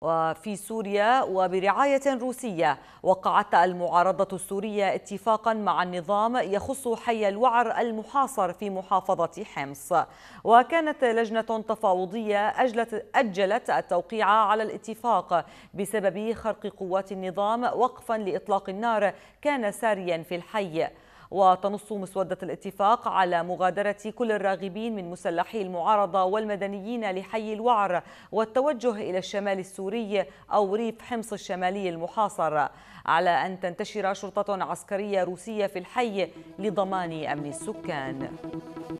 وفي سوريا وبرعاية روسية وقعت المعارضة السورية اتفاقا مع النظام يخص حي الوعر المحاصر في محافظة حمص وكانت لجنة تفاوضية أجلت, أجلت التوقيع على الاتفاق بسبب خرق قوات النظام وقفا لإطلاق النار كان ساريا في الحي وتنص مسودة الاتفاق على مغادرة كل الراغبين من مسلحي المعارضة والمدنيين لحي الوعر والتوجه إلى الشمال السوري أو ريف حمص الشمالي المحاصر على أن تنتشر شرطة عسكرية روسية في الحي لضمان أمن السكان